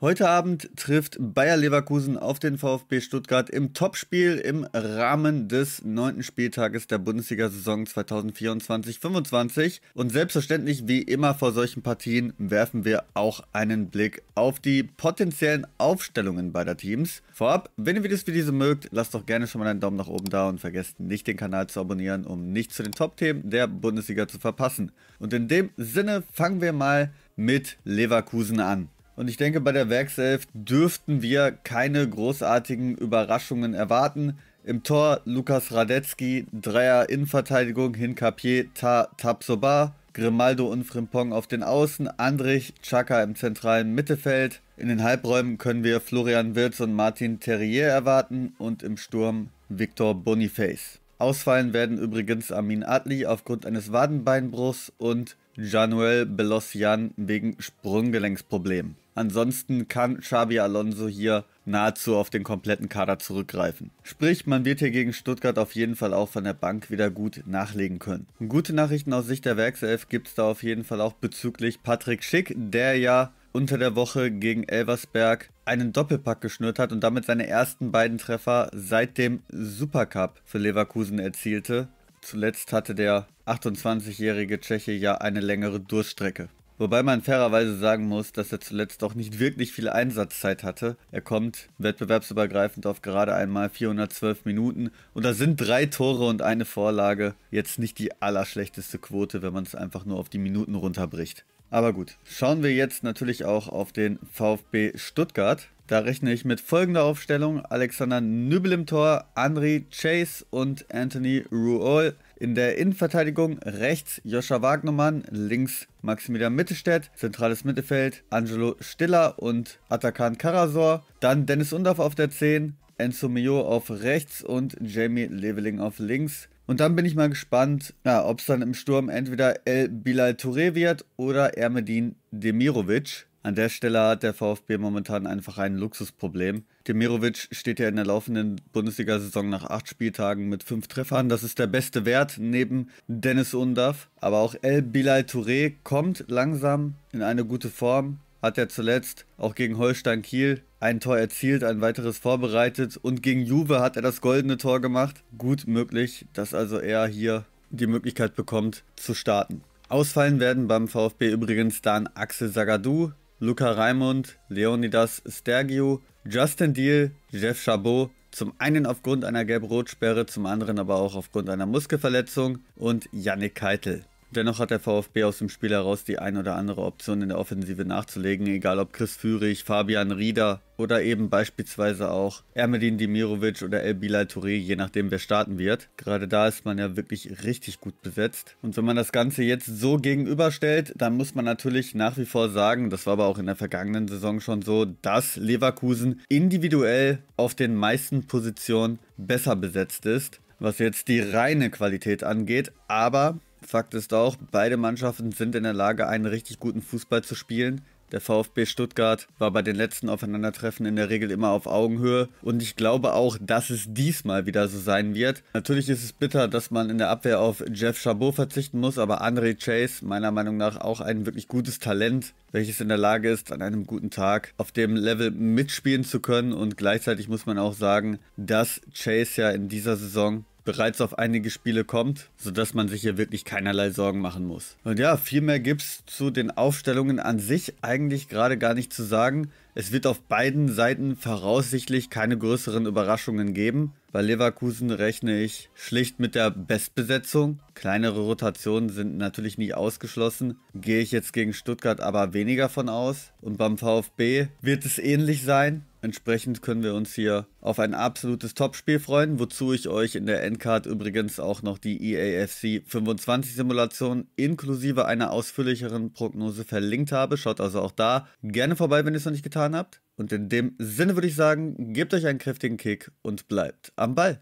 Heute Abend trifft Bayer Leverkusen auf den VfB Stuttgart im Topspiel im Rahmen des neunten Spieltages der Bundesliga-Saison 2024-25. Und selbstverständlich, wie immer vor solchen Partien, werfen wir auch einen Blick auf die potenziellen Aufstellungen beider Teams. Vorab, wenn ihr das Video so mögt, lasst doch gerne schon mal einen Daumen nach oben da und vergesst nicht den Kanal zu abonnieren, um nichts zu den Top-Themen der Bundesliga zu verpassen. Und in dem Sinne fangen wir mal mit Leverkusen an. Und ich denke, bei der Werkself dürften wir keine großartigen Überraschungen erwarten. Im Tor Lukas Radetzky, Dreier Innenverteidigung, Hinkapier, Ta Tapsoba, Grimaldo und Frimpong auf den Außen, Andrich, Chaka im zentralen Mittelfeld. In den Halbräumen können wir Florian Wirtz und Martin Terrier erwarten und im Sturm Victor Boniface. Ausfallen werden übrigens Amin Adli aufgrund eines Wadenbeinbruchs und Januel Belosian wegen Sprunggelenksproblemen. Ansonsten kann Xabi Alonso hier nahezu auf den kompletten Kader zurückgreifen. Sprich, man wird hier gegen Stuttgart auf jeden Fall auch von der Bank wieder gut nachlegen können. Gute Nachrichten aus Sicht der Werkself gibt es da auf jeden Fall auch bezüglich Patrick Schick, der ja unter der Woche gegen Elversberg einen Doppelpack geschnürt hat und damit seine ersten beiden Treffer seit dem Supercup für Leverkusen erzielte. Zuletzt hatte der 28-jährige Tscheche ja eine längere Durststrecke. Wobei man fairerweise sagen muss, dass er zuletzt doch nicht wirklich viel Einsatzzeit hatte. Er kommt wettbewerbsübergreifend auf gerade einmal 412 Minuten und da sind drei Tore und eine Vorlage. Jetzt nicht die allerschlechteste Quote, wenn man es einfach nur auf die Minuten runterbricht. Aber gut, schauen wir jetzt natürlich auch auf den VfB Stuttgart. Da rechne ich mit folgender Aufstellung: Alexander Nübel im Tor, Andri Chase und Anthony Ruol. In der Innenverteidigung rechts Joscha Wagnermann, links Maximilian Mittelstädt, zentrales Mittelfeld Angelo Stiller und Atakan Karasor. Dann Dennis Undorf auf der 10, Enzo Mio auf rechts und Jamie Leveling auf links. Und dann bin ich mal gespannt, ob es dann im Sturm entweder El Bilal Touré wird oder Ermedin Demirovic. An der Stelle hat der VfB momentan einfach ein Luxusproblem. Demirovic steht ja in der laufenden Bundesliga-Saison nach acht Spieltagen mit fünf Treffern. Das ist der beste Wert neben Dennis Undav. Aber auch El Bilal Touré kommt langsam in eine gute Form hat er zuletzt auch gegen Holstein Kiel ein Tor erzielt, ein weiteres vorbereitet und gegen Juve hat er das goldene Tor gemacht. Gut möglich, dass also er hier die Möglichkeit bekommt zu starten. Ausfallen werden beim VfB übrigens dann Axel Sagadou, Luca Raimund, Leonidas Stergiou, Justin Deal, Jeff Chabot, zum einen aufgrund einer Gelb-Rot-Sperre, zum anderen aber auch aufgrund einer Muskelverletzung und Yannick Keitel. Dennoch hat der VfB aus dem Spiel heraus die ein oder andere Option in der Offensive nachzulegen, egal ob Chris Führig, Fabian Rieder oder eben beispielsweise auch Ermedin Dimirovic oder El Bilal Touré, je nachdem wer starten wird. Gerade da ist man ja wirklich richtig gut besetzt. Und wenn man das Ganze jetzt so gegenüberstellt, dann muss man natürlich nach wie vor sagen, das war aber auch in der vergangenen Saison schon so, dass Leverkusen individuell auf den meisten Positionen besser besetzt ist was jetzt die reine Qualität angeht. Aber Fakt ist auch, beide Mannschaften sind in der Lage, einen richtig guten Fußball zu spielen. Der VfB Stuttgart war bei den letzten Aufeinandertreffen in der Regel immer auf Augenhöhe und ich glaube auch, dass es diesmal wieder so sein wird. Natürlich ist es bitter, dass man in der Abwehr auf Jeff Chabot verzichten muss, aber André Chase, meiner Meinung nach auch ein wirklich gutes Talent, welches in der Lage ist, an einem guten Tag auf dem Level mitspielen zu können und gleichzeitig muss man auch sagen, dass Chase ja in dieser Saison bereits auf einige Spiele kommt, sodass man sich hier wirklich keinerlei Sorgen machen muss. Und ja, viel mehr gibt es zu den Aufstellungen an sich eigentlich gerade gar nicht zu sagen. Es wird auf beiden Seiten voraussichtlich keine größeren Überraschungen geben. Bei Leverkusen rechne ich schlicht mit der Bestbesetzung. Kleinere Rotationen sind natürlich nicht ausgeschlossen. Gehe ich jetzt gegen Stuttgart aber weniger von aus. Und beim VfB wird es ähnlich sein. Entsprechend können wir uns hier auf ein absolutes Topspiel freuen, wozu ich euch in der Endcard übrigens auch noch die EAFC 25 Simulation inklusive einer ausführlicheren Prognose verlinkt habe. Schaut also auch da gerne vorbei, wenn ihr es noch nicht getan habt. Und in dem Sinne würde ich sagen, gebt euch einen kräftigen Kick und bleibt am Ball.